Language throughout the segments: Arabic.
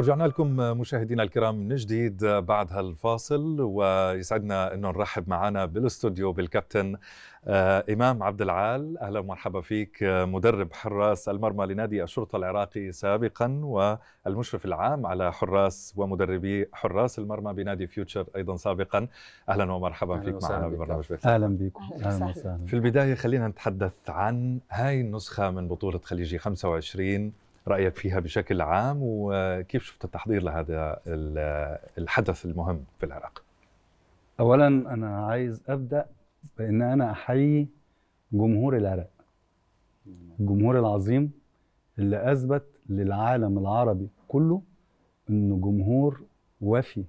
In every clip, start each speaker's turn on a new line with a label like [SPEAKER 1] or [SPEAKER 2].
[SPEAKER 1] رجعنا لكم مشاهدينا الكرام من جديد بعد هالفاصل ويسعدنا انه نرحب معنا بالاستوديو بالكابتن آه، امام عبد العال اهلا ومرحبا فيك آه، مدرب حراس المرمى لنادي الشرطه العراقي سابقا والمشرف العام على حراس ومدربي حراس المرمى بنادي فيوتشر ايضا سابقا اهلا ومرحبا أهلا فيك معنا ببرنامج بيك اهلا بكم اهلا وسهلا في البدايه خلينا نتحدث عن هاي النسخه من بطوله خليجي 25 رايك فيها بشكل عام وكيف شفت التحضير لهذا الحدث المهم في العراق
[SPEAKER 2] اولا انا عايز ابدا بان انا احيي جمهور العراق الجمهور العظيم اللي اثبت للعالم العربي كله انه جمهور وفي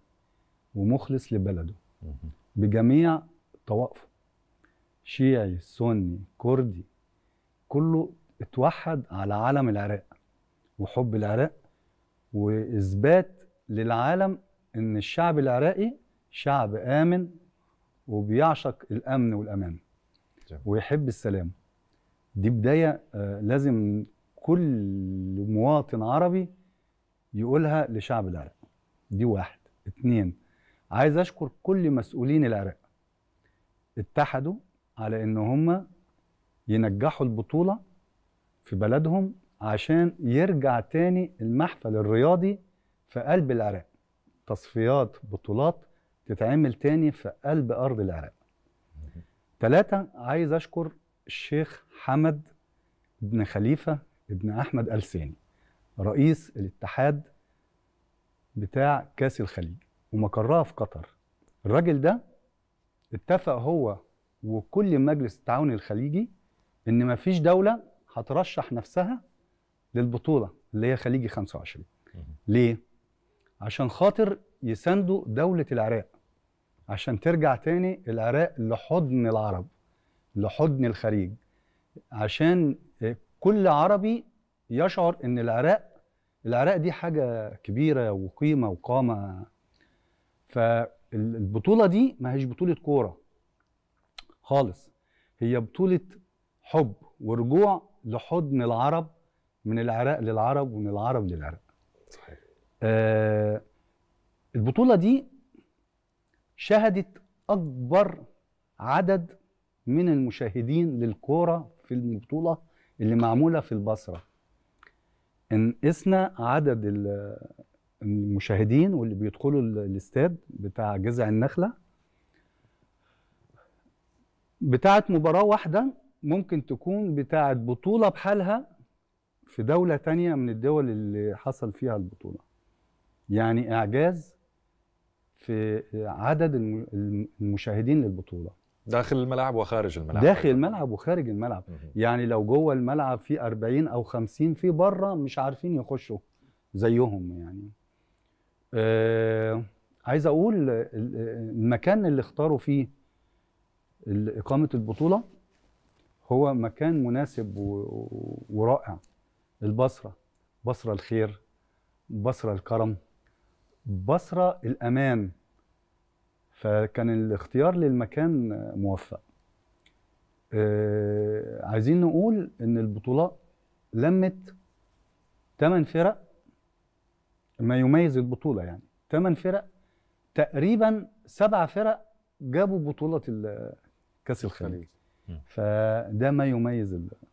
[SPEAKER 2] ومخلص لبلده بجميع طوائفه شيعي سني كردي كله اتوحد على علم العراق وحب العراق واثبات للعالم ان الشعب العراقي شعب امن وبيعشق الامن والامان جميل. ويحب السلام دي بدايه آه، لازم كل مواطن عربي يقولها لشعب العراق دي واحد اتنين عايز اشكر كل مسؤولين العراق اتحدوا على ان هم ينجحوا البطوله في بلدهم عشان يرجع تاني المحفل الرياضي في قلب العراق تصفيات بطولات تتعمل تاني في قلب أرض العراق تلاتة عايز أشكر الشيخ حمد بن خليفة بن أحمد ألساني رئيس الاتحاد بتاع كاس الخليج ومقرها في قطر الراجل ده اتفق هو وكل مجلس التعاون الخليجي ان مفيش دوله هترشح نفسها للبطوله اللي هي خليجي 25 ليه؟ عشان خاطر يساندوا دوله العراق عشان ترجع تاني العراق لحضن العرب لحضن الخليج عشان كل عربي يشعر ان العراق العراق دي حاجه كبيره وقيمه وقامه فالبطوله دي ما هيش بطوله كوره خالص هي بطوله حب ورجوع لحضن العرب من العراق للعرب ومن العرب للعراق صحيح. آه البطولة دي شهدت أكبر عدد من المشاهدين للكورة في البطولة اللي معمولة في البصرة إن قسنا عدد المشاهدين واللي بيدخلوا الاستاد بتاع جذع النخلة بتاعة مباراة واحدة ممكن تكون بتاعة بطولة بحالها في دولة تانية من الدول اللي حصل فيها البطولة يعني إعجاز في عدد المشاهدين للبطولة
[SPEAKER 1] داخل الملعب وخارج
[SPEAKER 2] الملعب داخل الملعب وخارج الملعب يعني لو جوه الملعب في 40 أو 50 في بره مش عارفين يخشوا زيهم يعني آه عايز أقول المكان اللي اختاروا فيه إقامة البطولة هو مكان مناسب ورائع البصرة بصرة الخير بصرة الكرم بصرة الأمان فكان الاختيار للمكان موفق آه عايزين نقول ان البطوله لمت ثمان فرق ما يميز البطوله يعني ثمان فرق تقريبا سبع فرق جابوا بطوله كاس الخليج فده ما يميز البطولة.